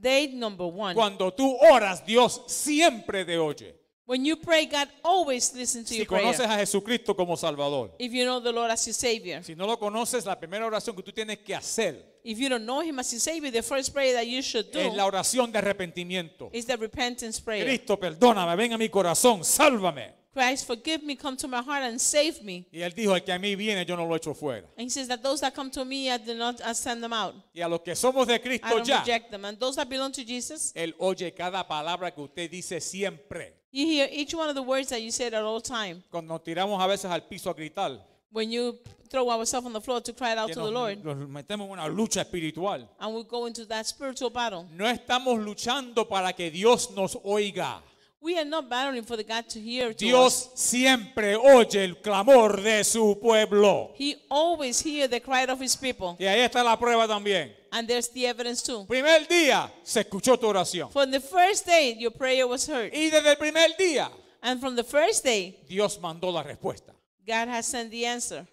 Date number one. Cuando tú oras, Dios siempre te oye. When you pray, God always listens to si your conoces prayer. a Jesucristo como Salvador, If you know the Lord as your Savior, si no lo conoces, la primera oración que tú tienes que hacer if you don't know Him as your Savior, the first prayer that you should do es la oración de arrepentimiento. is the repentance prayer. Cristo, perdóname, ven a mi corazón, sálvame. Christ, forgive me, come to my heart and save me. Y él dijo, el que a mí viene, yo no lo echo fuera. And he says that those that come to me, I do not I send them out. Y a los que somos de I Cristo don't ya, reject them. And those that belong to Jesus, él oye cada palabra que usted dice siempre. you hear each one of the words that you said at all time. Cuando nos tiramos a veces al piso a gritar, When you throw ourselves on the floor to cry out to the Lord, nos metemos en una lucha espiritual. and we go into that spiritual battle, No estamos luchando para que Dios nos oiga. We are not battling for the God to hear to Dios us. siempre oye el clamor de su pueblo. He always hears the cry of his people. Y ahí está la prueba también. And there's the evidence too. Primer día se escuchó tu oración. From the first day your prayer was heard. Y desde el primer día And from the first day Dios mandó la respuesta. God has sent the answer.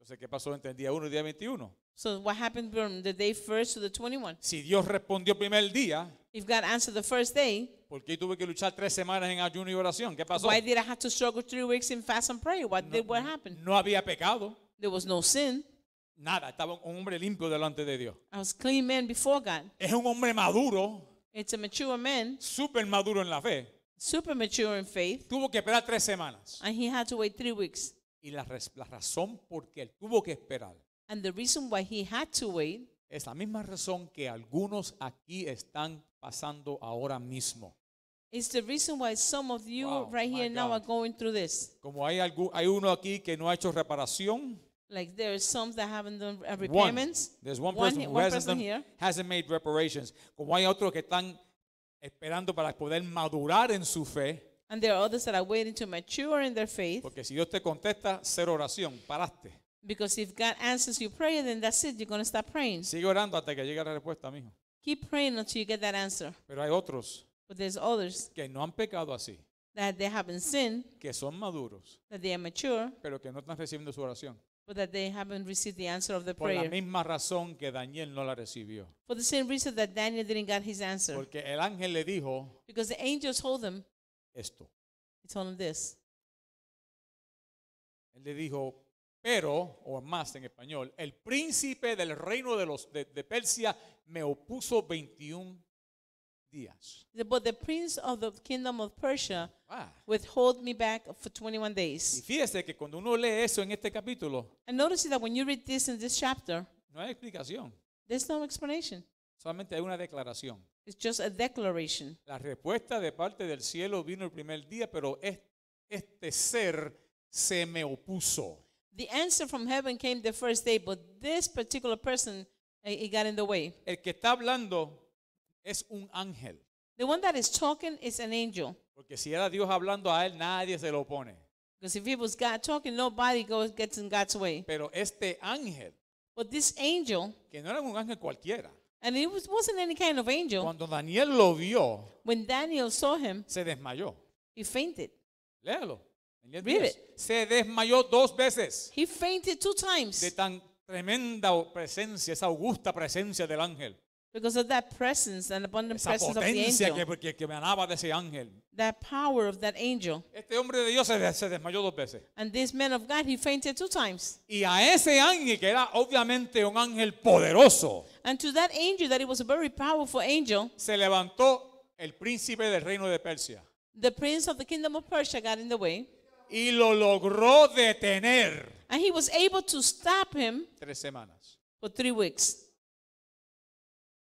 Entonces, ¿qué pasó entre el día 1 y el día 21? So what happened from the day first to the 21? Si Dios respondió primer día, If God answered the first day, ¿por qué tuve que luchar tres semanas en ayuno y oración? ¿Qué pasó? why did I have to struggle three weeks in fast and prayer? What did what happened? No había pecado, There was no sin. nada, estaba un hombre limpio delante de Dios. I was clean man before God. Es un hombre maduro, It's a mature man, Super maduro en la fe. super mature in faith, Tuvo que esperar tres semanas. and he had to wait three weeks. Y la, la razón por qué él tuvo que esperar And the reason why he had to wait es la misma razón que algunos aquí están pasando ahora mismo. is the reason why some of you Wow, right my here now are going through this. Como hay, hay uno aquí que no ha hecho reparación, Like there are some that haven't done uh, one, repayments. there's one person who one hasn't, person here. hasn't made reparations. Como hay otros que están esperando para poder madurar en su fe, And there are others that are waiting to mature in their faith. porque si Dios te contesta, cero oración, paraste. Because if God answers your prayer, then that's it. You're going to stop praying. Sigue orando hasta que llegue la respuesta, mijo. Keep praying until you get that answer. Pero hay otros But there's others que no han pecado así, that they haven't sinned, que son maduros, that they are mature, pero que no están recibiendo su oración. but that they haven't received the answer of the Por la misma razón que Daniel no la recibió. For the same reason that Daniel didn't get his answer. Porque el ángel le dijo Because the angel told him, esto. he told him this. Él le dijo, pero, o más en español, el príncipe del reino de, los, de, Persia me opuso 21 días. But the prince of the kingdom of Persia ah. withhold me back for 21 days. Y fíjese que cuando uno lee eso en este capítulo, no hay explicación. There's no explanation. Solamente hay una declaración. It's just a declaration. La respuesta de parte del cielo vino el primer día, pero este ser se me opuso. The answer from heaven came the first day, but this particular person, eh, it got in the way. El que está hablando es un ángel. The one that is talking is an angel. Porque si era Dios hablando a él, nadie se lo opone. Because if it was God talking, nobody goes gets in God's way. Pero este ángel, but this angel, que no era un ángel cualquiera. And it was, wasn't any kind of angel. Cuando Daniel lo vio, when Daniel saw him, se desmayó. He fainted. Léalo. Read it. Se desmayó dos veces He fainted two times de tan tremenda presencia, esa augusta presencia del ángel. because of that presence and abundant Esa presence of the potencia angel. que, que, que emanaba de ese ángel. That power of that angel. Este hombre de Dios se, se desmayó dos veces. And this man of God, he fainted two times. Y a ese ángel, que era obviamente un ángel poderoso, And to that angel, that it was a very powerful angel, se levantó el príncipe del reino de Persia. the prince of the kingdom of Persia got in the way y lo logró detener. And he was able to stop him tres semanas. For three weeks.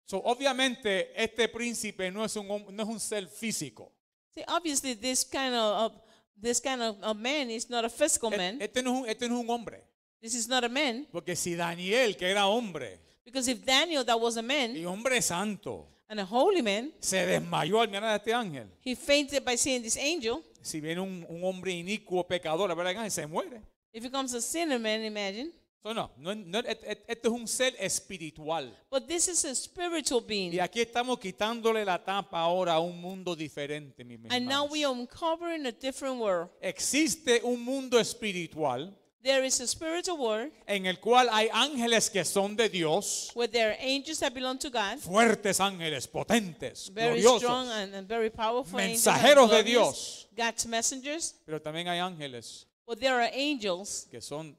So, obviamente este príncipe no es un no es un ser físico. See, obviously this kind of, of this kind of, of, man is not a physical e-, man. Este no es un, este no es un hombre. This is not a man. Porque si Daniel que era hombre. Because if Daniel that was a man. Y hombre santo. And a holy man. Se desmayó al mirar a este ángel. He fainted by seeing this angel. Si viene un, un hombre inicuo, pecador, la verdad, es que se muere. If it comes a sinner man, imagine. So no, no, no, esto es un ser espiritual. But this is a spiritual being. Y aquí estamos quitándole la tapa ahora a un mundo diferente, mi And now we are uncovering a different world. Existe un mundo espiritual. There is a spiritual world en el cual hay ángeles que son de Dios, fuertes ángeles, potentes, strong and, mensajeros de Dios, pero también hay ángeles que son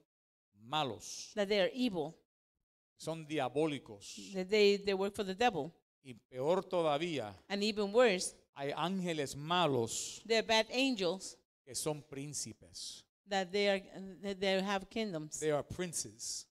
malos, son diabólicos they, work for y peor todavía, hay ángeles malos angels que son príncipes that they are that they have kingdoms. They are princes.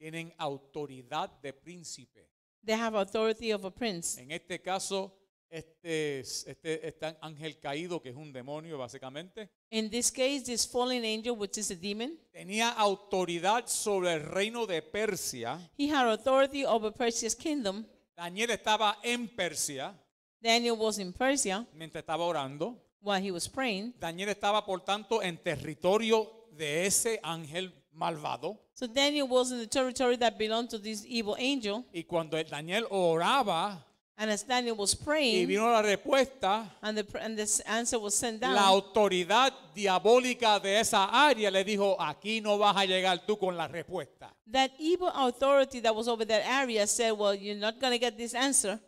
Tienen autoridad de príncipe. They have authority of a prince. En este caso, este, este, este ángel caído, que es un demonio básicamente, In this case, this fallen angel, which is a demon, tenía autoridad sobre el reino de Persia. he had authority over Persia's kingdom. Daniel estaba en Persia Daniel was in Persia mientras estaba orando while he was praying. Daniel estaba por tanto en territorio de ese ángel malvado. So Daniel was in the territory that belonged to this evil angel. Y cuando Daniel oraba, and as Daniel was praying, y vino la respuesta, and the, and this answer was sent down, la autoridad diabólica de esa área le dijo, aquí no vas a llegar tú con la respuesta. That evil authority that was over that area said, well, you're not going to get this answer.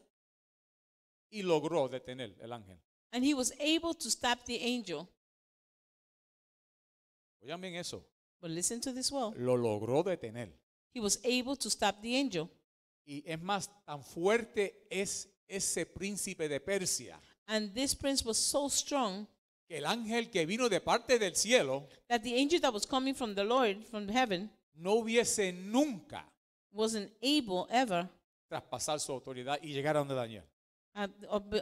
Y logró detener el ángel. And he was able to stop the angel. Oigan bien eso. But listen to this well. Lo logró detener. He was able to stop the angel. Y es más, tan fuerte es ese príncipe de Persia. And this prince was so strong. Que el ángel que vino de parte del cielo. That the angel that was coming from the Lord, from heaven. No hubiese nunca. Wasn't able ever. Traspasar su autoridad y llegar a donde Daniel.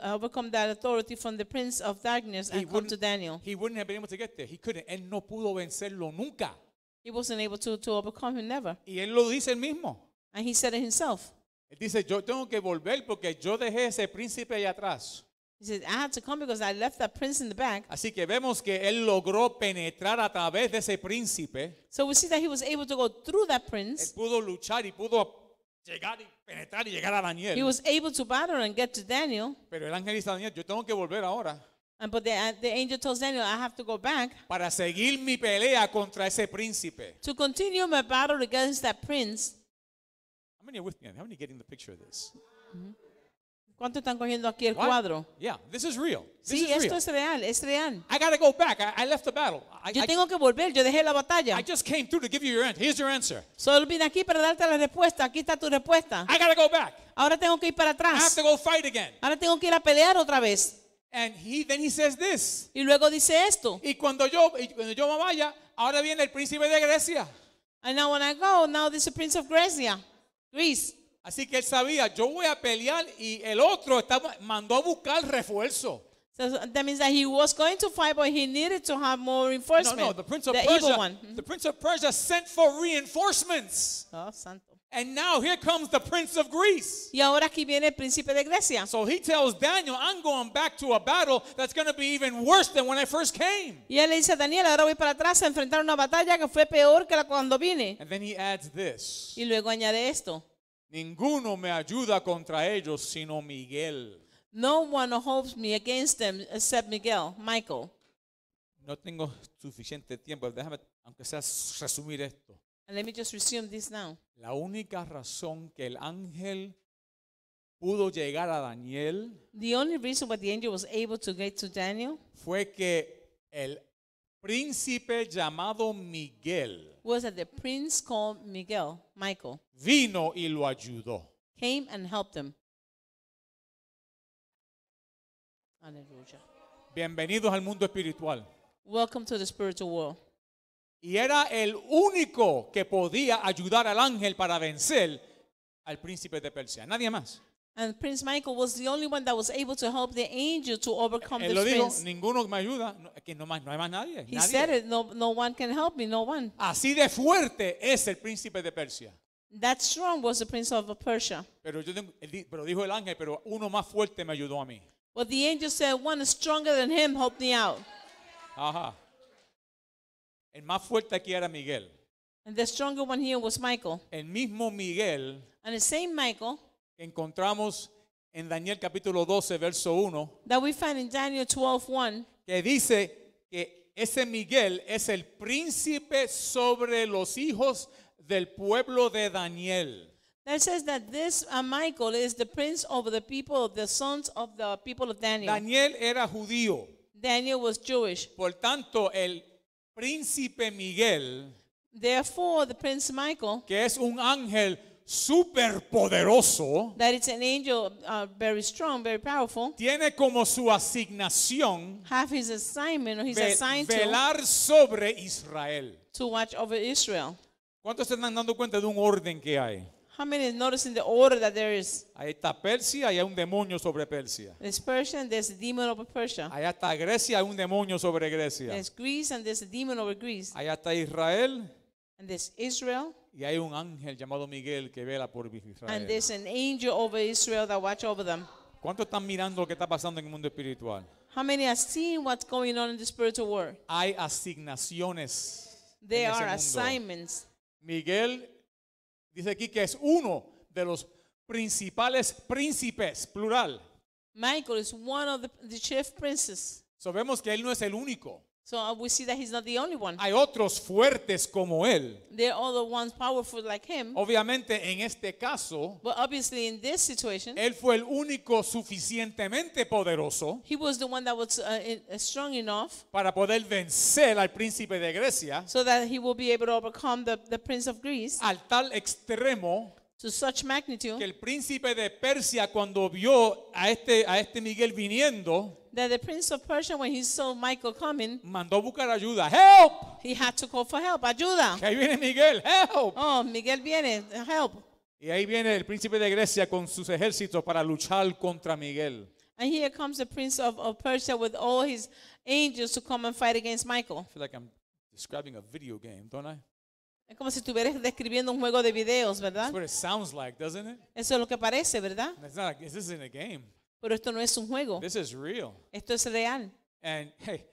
overcome that authority from the prince of darkness and come to Daniel. He wouldn't have been able to get there. He couldn't. Él no pudo vencerlo nunca. He wasn't able to, to overcome him never. Y él lo dice él mismo. And he said it himself. Él dice, yo tengo que volver porque yo dejé ese príncipe allá atrás. He said, I had to come because I left that prince in the back. Así que vemos que él logró penetrar a través de ese príncipe. So we see that he was able to go through that prince. Él pudo luchar y pudo llegar y penetrar y llegar a Daniel. He was able to battle and get to Daniel. Pero el ángel dice a Daniel, yo tengo que volver ahora. And but the, uh, the angel tells Daniel, I have to go back Para seguir mi pelea contra ese príncipe. to continue my battle against that prince. How many are with me? How many are getting the picture of this? Mhm. ¿Cuánto están cogiendo aquí el cuadro? sí, esto es real, es real. yo tengo que volver. Yo dejé la batalla. Solo vine aquí para darte la respuesta. Aquí está tu respuesta. Ahora tengo que ir para atrás. Ahora tengo que ir a pelear otra vez. And Y luego dice esto. Y cuando yo, cuando yo me vaya, ahora viene el príncipe de Grecia. And when I go, now this is prince of Grecia, Así que él sabía, yo voy a pelear y el otro está, mandó a buscar refuerzo. So that means that he was going to fight, but he needed to have more reinforcements. No, no, the prince of the Persia, one. the prince of Persia sent for reinforcements. Oh, santo. And now here comes the prince of Greece. Y ahora aquí viene el príncipe de Grecia. So he tells Daniel, I'm going back to a battle that's going to be even worse than when I first came. Y él le dice a Daniel, ahora voy para atrás a enfrentar una batalla que fue peor que la cuando vine. And then he adds this. Y luego añade esto. Ninguno me ayuda contra ellos sino Miguel. No one helps me against them except Miguel, Michael. No tengo suficiente tiempo. Déjame, aunque sea resumir esto. And let me just resume this now. La única razón que el ángel pudo llegar a Daniel the only reason why the angel was able to get to Daniel fue que el príncipe llamado Miguel was that the prince called Miguel, Michael, vino y lo ayudó. came and helped Bienvenidos al mundo espiritual. Welcome to the spiritual world. Y era el único que podía ayudar al ángel para vencer al príncipe de Persia. Nadie más. And Prince Michael was the only one that was able to help the angel to overcome Él the prince. no, He nadie. said it, no, no one can help me, no one. Así de fuerte es el príncipe de Persia. That strong was the prince of Persia. Pero, dijo el ángel, pero uno más fuerte me ayudó a mí. But the angel said, one is stronger than him, help me out. Ajá. El más fuerte aquí era Miguel. And the stronger one here was Michael. El mismo Miguel And the same Michael encontramos en Daniel capítulo 12, verso 1, that we find in Daniel que dice que ese Miguel es el príncipe sobre los hijos del pueblo de Daniel. that says that this uh, Michael is the prince over the people, the sons of the people of Daniel. Daniel era judío. Daniel was Jewish. Por tanto, el príncipe Miguel, Therefore, the prince Michael, que es un ángel superpoderoso that it's an angel uh, very strong, very powerful. tiene como su asignación Have his assignment or he's ve- assigned to, velar sobre Israel. to watch over Israel. ¿Cuántos están dando cuenta de un orden que hay? How many is noticing the order that there is? Ahí está Persia y hay un demonio sobre Persia. There's Persia and there's a demon over Persia. Ahí está Grecia y hay un demonio sobre Grecia. There's Greece and there's a demon over Greece. Ahí está Israel, And there's Israel y hay un ángel llamado Miguel que vela por Israel. And there's an angel over Israel that watch over them. ¿Cuántos están mirando lo que está pasando en el mundo espiritual? How many are seeing what's going on in the spiritual world? Hay asignaciones. There are mundo. assignments. Miguel dice aquí que es uno de los principales príncipes, plural. Michael is one of the, the chief princes. So vemos que él no es el único. So uh, we see that he's not the only one. Hay otros fuertes como él. There are other ones powerful like him. Obviamente en este caso, But obviously in this situation, él fue el único suficientemente poderoso he was the one that was uh, uh, strong enough para poder vencer al príncipe de Grecia. So that he will be able to overcome the, the prince of Greece. Al tal extremo to such magnitude que el príncipe de Persia cuando vio a este, a este Miguel viniendo, that the prince of Persia, when he saw Michael coming, mandó buscar ayuda. Help! He had to call for help. Ayuda. Que ahí viene Miguel. Help! Oh, Miguel viene. Help. Y ahí viene el príncipe de Grecia con sus ejércitos para luchar contra Miguel. And here comes the prince of, of Persia with all his angels to come and fight against Michael. I feel like I'm describing a video game, don't I? Es como si estuvieras describiendo un juego de videos, ¿verdad? it sounds like, doesn't it? Eso es lo que parece, ¿verdad? It's not a game. Pero esto no es un juego. This is real. Esto es real. And <laughs> hey,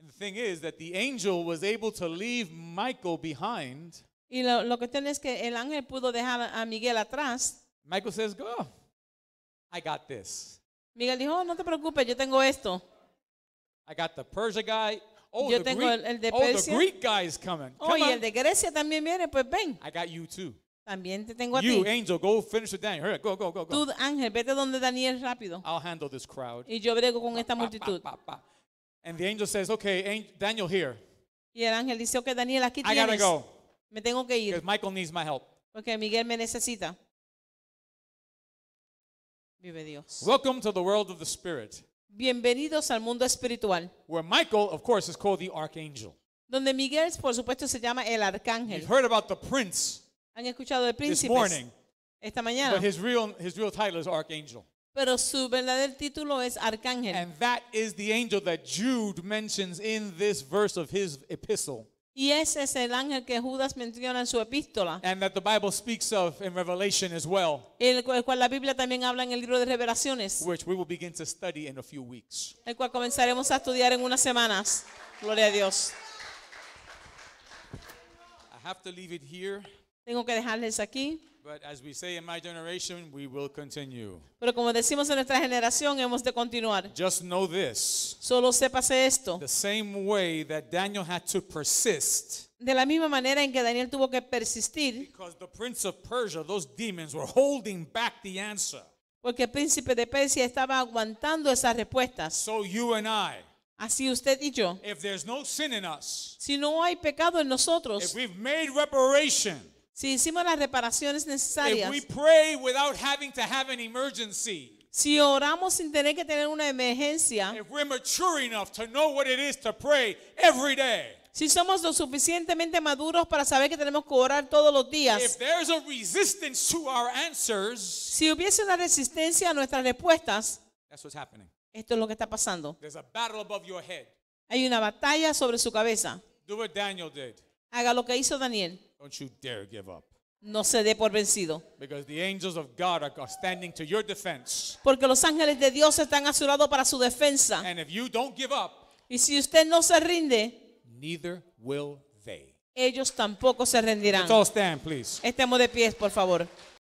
the thing is that the angel was able to leave Michael behind. Y lo, lo que tiene es que el ángel pudo dejar a Miguel atrás. Michael says, "Go. I got this." Miguel dijo, oh, "No te preocupes, yo tengo esto." I got the Persia guy oh, yo tengo Greek, el, de Persia. Oh, the Greek guy is coming. Oh, y on. el de Grecia también viene, pues ven. I got you too. También te tengo a you, ti. angel, go finish with Daniel. Hurry, go, go, go, go. Tú, ángel, vete donde Daniel rápido. I'll handle this crowd. Y yo brego con esta multitud. Pa, pa, pa, And the angel says, okay, Daniel here. Y el ángel dice, que Daniel, aquí I tienes. Gotta go. Me tengo que ir. Because Michael needs my help. Porque Miguel me necesita. Vive Dios. Welcome to the world of the spirit. Bienvenidos al mundo espiritual. Where Michael, of course, is called the archangel. Donde Miguel, por supuesto, se llama el arcángel. You've heard about the prince Han escuchado de this morning, esta but his real his real title is archangel. pero su verdadero título es arcángel. And that is the angel that Jude mentions in this verse of his epistle. Y ese es el ángel que Judas menciona en su epístola. El cual la Biblia también habla en el libro de Revelaciones. El cual comenzaremos a estudiar en unas semanas. Gloria a Dios. Tengo que dejarles aquí. But as we say in my generation, we will continue. Pero como decimos en nuestra generación, hemos de continuar. Just know this. Solo sépase esto. The same way that Daniel had to persist. De la misma manera en que Daniel tuvo que persistir. Because the prince of Persia, those demons were holding back the answer. Porque el príncipe de Persia estaba aguantando esas respuestas. So you and I. Así usted y yo. If there's no sin in us. Si no hay pecado en nosotros. If we've made reparation si hicimos las reparaciones necesarias. Si oramos sin tener que tener una emergencia. Si somos lo suficientemente maduros para saber que tenemos que orar todos los días. si hubiese una resistencia a nuestras respuestas, esto es lo que está pasando. Hay una batalla sobre su cabeza. Haga lo que hizo Daniel. Don't you dare give up. No se dé por vencido. Because the angels of God are standing to your defense. Porque los ángeles de Dios están a su lado para su defensa. And if you don't give up, y si usted no se rinde, neither will they. Ellos tampoco se rendirán. Let's all stand, please. Estemos de pies, por favor.